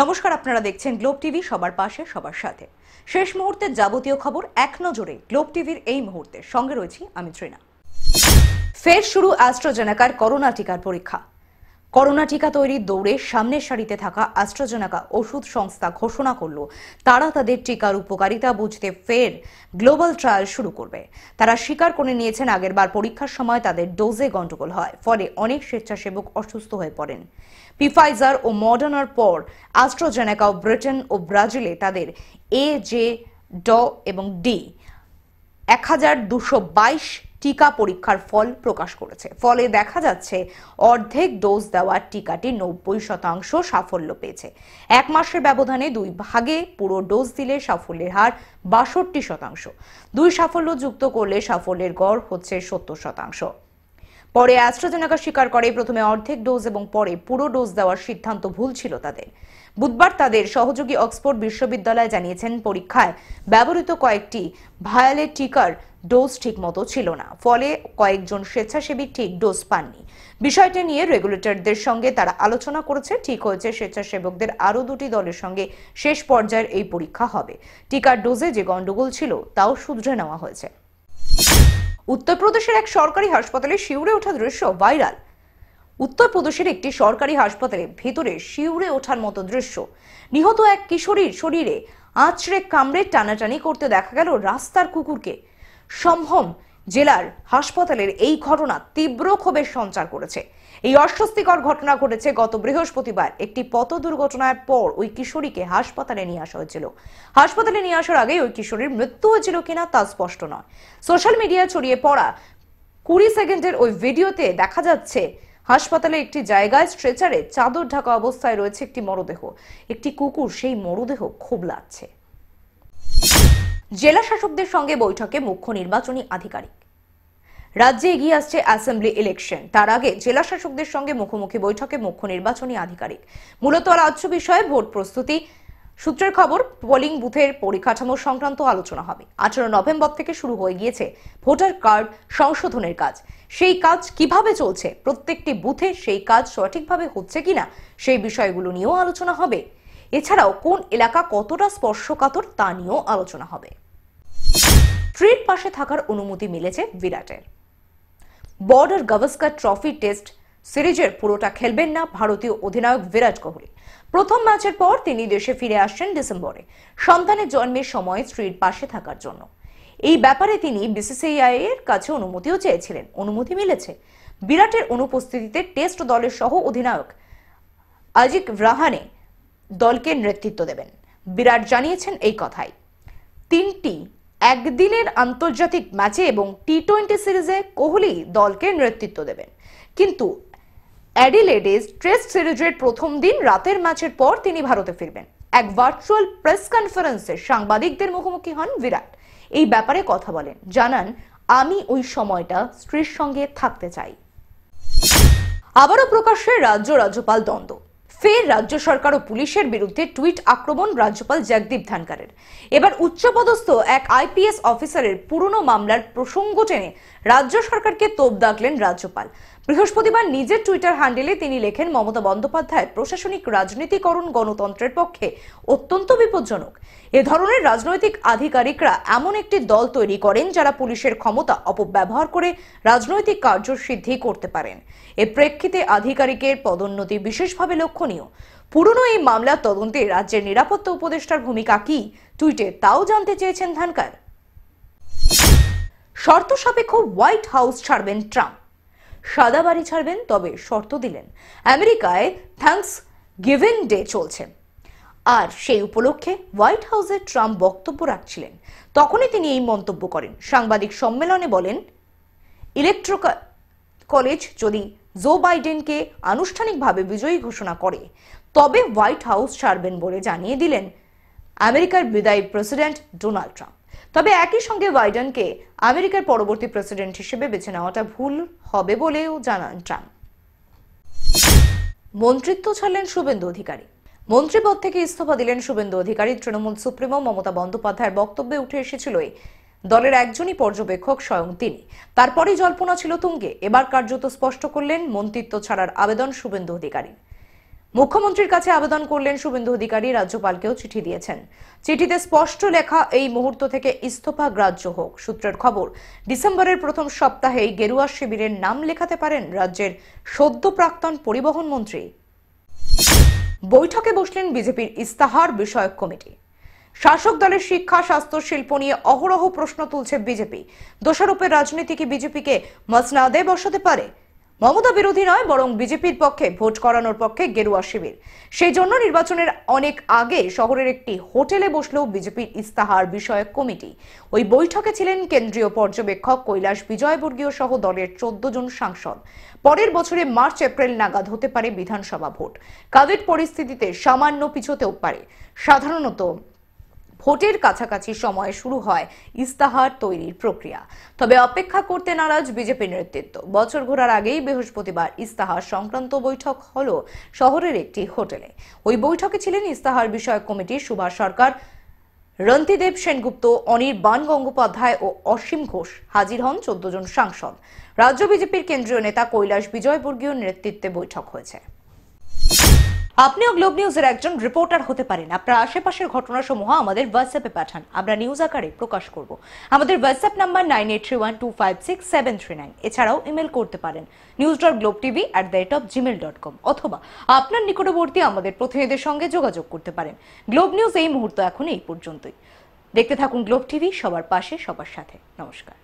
নমস্কার আপনারা দেখছেন গ্লোব টিভি সবার পাশে সবার সাথে শেষ মুহূর্তের যাবতীয় খবর এক নজরে গ্লোব টিভির এই মুহূর্তে সঙ্গে রয়েছি আমি ত্রিনা ফের শুরু অ্যাস্ট্রোজেনাকার করোনা টিকার পরীক্ষা করোনা টিকা তৈরির দৌড়ে সামনের সারিতে থাকা অ্যাস্ট্রাজেনাকা ওষুধ সংস্থা ঘোষণা করল তারা তাদের টিকার উপকারিতা বুঝতে ফের গ্লোবাল ট্রায়াল শুরু করবে তারা স্বীকার করে নিয়েছেন আগেরবার পরীক্ষার সময় তাদের ডোজে গণ্ডগোল হয় ফলে অনেক স্বেচ্ছাসেবক অসুস্থ হয়ে পড়েন পিফাইজার ও মডার্নার পর অ্যাস্ট্রাজেনেকা ও ব্রিটেন ও ব্রাজিলে তাদের এ জে ড এবং ডি এক হাজার দুশো বাইশ টিকা পরীক্ষার ফল প্রকাশ করেছে ফলে দেখা যাচ্ছে অর্ধেক ডোজ দেওয়া টিকাটি নব্বই শতাংশ সাফল্য পেয়েছে এক মাসের ব্যবধানে দুই ভাগে পুরো ডোজ দিলে সাফল্যের হার বাষট্টি শতাংশ দুই সাফল্য যুক্ত করলে সাফল্যের গড় হচ্ছে সত্তর শতাংশ পরে অ্যাস্ট্রাজেনেকা স্বীকার করে প্রথমে অর্ধেক ডোজ এবং পরে পুরো ডোজ দেওয়ার সিদ্ধান্ত ভুল ছিল তাদের বুধবার তাদের সহযোগী অক্সফোর্ড বিশ্ববিদ্যালয় জানিয়েছেন পরীক্ষায় ব্যবহৃত কয়েকটি ভায়ালে টিকার ডোজ ঠিকমতো ছিল না ফলে কয়েকজন স্বেচ্ছাসেবী ঠিক ডোজ পাননি বিষয়টি নিয়ে রেগুলেটরদের সঙ্গে তারা আলোচনা করেছে ঠিক হয়েছে স্বেচ্ছাসেবকদের আরও দুটি দলের সঙ্গে শেষ পর্যায়ের এই পরীক্ষা হবে টিকার ডোজে যে গণ্ডগোল ছিল তাও শুধরে নেওয়া হয়েছে উত্তরপ্রদেশের এক সরকারি হাসপাতালে শিউরে ওঠা দৃশ্য ভাইরাল উত্তরপ্রদেশের একটি সরকারি হাসপাতালে ভেতরে শিউরে ওঠার মতো দৃশ্য নিহত এক কিশোরীর শরীরে আঁচড়ে কামড়ে টানাটানি করতে দেখা গেল রাস্তার কুকুরকে সম্ভম জেলার হাসপাতালের এই ঘটনা তীব্র ক্ষোভের সঞ্চার করেছে এই অস্বস্তিকর ঘটনা ঘটেছে গত বৃহস্পতিবার একটি পথ দুর্ঘটনার পর ওই কিশোরীকে হাসপাতালে নিয়ে আসা হয়েছিল হাসপাতালে নিয়ে আসার আগে ওই কিশোরীর মৃত্যু হয়েছিল কিনা তা স্পষ্ট নয় সোশ্যাল মিডিয়ায় ছড়িয়ে পড়া কুড়ি সেকেন্ডের ওই ভিডিওতে দেখা যাচ্ছে হাসপাতালে একটি জায়গায় স্ট্রেচারে চাদর ঢাকা অবস্থায় রয়েছে একটি মরদেহ একটি কুকুর সেই মরদেহ খুব লাগছে জেলা শাসকদের সঙ্গে বৈঠকে মুখ্য নির্বাচনী আধিকারিক রাজ্যে এগিয়ে আসছে অ্যাসেম্বলি ইলেকশন তার আগে জেলা শাসকদের সঙ্গে মুখোমুখি বৈঠকে মুখ্য নির্বাচনী আধিকারিক মূলত রাজ্য বিষয়ে ভোট প্রস্তুতি সূত্রের খবর পোলিং বুথের পরিকাঠামো সংক্রান্ত আলোচনা হবে আঠারো নভেম্বর থেকে শুরু হয়ে গিয়েছে ভোটার কার্ড সংশোধনের কাজ সেই কাজ কিভাবে চলছে প্রত্যেকটি বুথে সেই কাজ সঠিকভাবে হচ্ছে কিনা সেই বিষয়গুলো নিয়েও আলোচনা হবে এছাড়াও কোন এলাকা কতটা স্পর্শকাতর তা নিয়েও আলোচনা হবে স্ট্রিট পাশে থাকার অনুমতি মিলেছে বিরাটের বর্ডার গাভাস্কার ট্রফি টেস্ট সিরিজের পুরোটা খেলবেন না ভারতীয় অধিনায়ক বিরাট কোহলি প্রথম ম্যাচের পর তিনি দেশে ফিরে আসছেন ডিসেম্বরে সন্তানের জন্মের সময় স্ত্রীর পাশে থাকার জন্য এই ব্যাপারে তিনি বিসিসিআই এর কাছে অনুমতিও চেয়েছিলেন অনুমতি মিলেছে বিরাটের অনুপস্থিতিতে টেস্ট দলের সহ অধিনায়ক আজিক রাহানে দলকে নেতৃত্ব দেবেন বিরাট জানিয়েছেন এই কথাই তিনটি একদিনের আন্তর্জাতিক ম্যাচে এবং টি টোয়েন্টি সিরিজে কোহলি দলকে নেতৃত্ব দেবেন কিন্তু অ্যাডিলেডে টেস্ট সিরিজের প্রথম দিন রাতের ম্যাচের পর তিনি ভারতে ফিরবেন এক ভার্চুয়াল প্রেস কনফারেন্সে সাংবাদিকদের মুখোমুখি হন বিরাট এই ব্যাপারে কথা বলেন জানান আমি ওই সময়টা স্ত্রীর সঙ্গে থাকতে চাই আবারও প্রকাশ্যে রাজ্য রাজ্যপাল দ্বন্দ্ব ফের রাজ্য সরকার ও পুলিশের বিরুদ্ধে টুইট আক্রমণ রাজ্যপাল জগদীপ ধানকারের এবার উচ্চপদস্থ এক আইপিএস অফিসারের পুরনো মামলার প্রসঙ্গ টেনে রাজ্য সরকারকে তোপ দাগলেন রাজ্যপাল বৃহস্পতিবার নিজের টুইটার হ্যান্ডেলে তিনি লেখেন মমতা বন্দ্যোপাধ্যায় প্রশাসনিক রাজনীতিকরণ গণতন্ত্রের পক্ষে অত্যন্ত বিপজ্জনক এ ধরনের রাজনৈতিক আধিকারিকরা এমন একটি দল তৈরি করেন যারা পুলিশের ক্ষমতা অপব্যবহার করে রাজনৈতিক কার্যসিদ্ধি করতে পারেন এ প্রেক্ষিতে আধিকারিকের পদোন্নতি বিশেষভাবে লক্ষণীয় পুরনো এই মামলার তদন্তে রাজ্যের নিরাপত্তা উপদেষ্টার ভূমিকা কি টুইটে তাও জানতে চেয়েছেন ধানকার শর্ত সাপেক্ষ হোয়াইট হাউস ছাড়বেন ট্রাম্প সাদা বাড়ি ছাড়বেন তবে শর্ত দিলেন আমেরিকায় থ্যাঙ্কস গিভিং ডে চলছে আর সেই উপলক্ষে হোয়াইট হাউসে ট্রাম্প বক্তব্য রাখছিলেন তখনই তিনি এই মন্তব্য করেন সাংবাদিক সম্মেলনে বলেন ইলেকট্রো কলেজ যদি জো বাইডেনকে আনুষ্ঠানিকভাবে বিজয়ী ঘোষণা করে তবে হোয়াইট হাউস ছাড়বেন বলে জানিয়ে দিলেন আমেরিকার বিদায়ী প্রেসিডেন্ট ডোনাল্ড ট্রাম্প তবে একই সঙ্গে বাইডেনকে আমেরিকার পরবর্তী প্রেসিডেন্ট হিসেবে বেছে নেওয়াটা ভুল হবে বলেও জানান ট্রাম্প মন্ত্রিত্ব ছাড়লেন শুভেন্দু অধিকারী মন্ত্রীপদ থেকে ইস্তফা দিলেন শুভেন্দু অধিকারী তৃণমূল সুপ্রিমো মমতা বন্দ্যোপাধ্যায়ের বক্তব্যে উঠে এসেছিল দলের একজনই পর্যবেক্ষক স্বয়ং তিনি তারপরেই জল্পনা ছিল তুঙ্গে এবার কার্যত স্পষ্ট করলেন মন্ত্রিত্ব ছাড়ার আবেদন শুভেন্দু অধিকারী মুখ্যমন্ত্রীর কাছে আবেদন করলেন শুভেন্দু অধিকারী রাজ্যপালকেও চিঠি দিয়েছেন চিঠিতে স্পষ্ট লেখা এই মুহূর্ত থেকে ইস্তফা গ্রাহ্য হোক সূত্রের খবর ডিসেম্বরের প্রথম সপ্তাহেই গেরুয়া শিবিরের নাম লেখাতে পারেন রাজ্যের সদ্য প্রাক্তন পরিবহন মন্ত্রী বৈঠকে বসলেন বিজেপির ইস্তাহার বিষয়ক কমিটি শাসক দলের শিক্ষা স্বাস্থ্য শিল্প নিয়ে অহরহ প্রশ্ন তুলছে বিজেপি দোষারোপের রাজনীতি কি বিজেপিকে মসনাদে বসাতে পারে মমতা বিরোধী নয় বরং বিজেপির পক্ষে ভোট করানোর পক্ষে গেরুয়া শিবির সেই জন্য নির্বাচনের অনেক আগে শহরের একটি হোটেলে বসল বিজেপির ইস্তাহার বিষয়ক কমিটি ওই বৈঠকে ছিলেন কেন্দ্রীয় পর্যবেক্ষক কৈলাস বিজয়বর্গীয় সহ দলের চোদ্দ জন সাংসদ পরের বছরে মার্চ এপ্রিল নাগাদ হতে পারে বিধানসভা ভোট কাদের পরিস্থিতিতে সামান্য পিছতেও পারে সাধারণত ভোটের কাছাকাছি সময়ে শুরু হয় ইস্তাহার তৈরির প্রক্রিয়া তবে অপেক্ষা করতে নারাজ বিজেপি নেতৃত্ব বছর ঘোরার আগেই বৃহস্পতিবার ইস্তাহার সংক্রান্ত বৈঠক হল শহরের একটি হোটেলে ওই বৈঠকে ছিলেন ইস্তাহার বিষয়ক কমিটির সুভাষ সরকার রন্তিদেব সেনগুপ্ত অনির্বাণ গঙ্গোপাধ্যায় ও অসীম ঘোষ হাজির হন চোদ্দ জন সাংসদ রাজ্য বিজেপির কেন্দ্রীয় নেতা কৈলাস বিজয়বর্গীয় নেতৃত্বে বৈঠক হয়েছে আপনিও গ্লোব নিউজের একজন রিপোর্টার হতে পারেন আপনার আশেপাশের ঘটনাসমূহ আমাদের হোয়াটসঅ্যাপে পাঠান আমরা নিউজ আকারে প্রকাশ করব আমাদের WhatsApp number nine eight three one two five six seven three nine এছাড়াও ইমেল করতে পারেন news dot globe TV at the rate of Gmail dot com অথবা আপনার নিকটবর্তী আমাদের প্রতিনিধিদের সঙ্গে যোগাযোগ করতে পারেন গ্লোব নিউজ এই মুহূর্ত এখন এই পর্যন্তই দেখতে থাকুন গ্লোব টিভি সবার পাশে সবার সাথে নমস্কার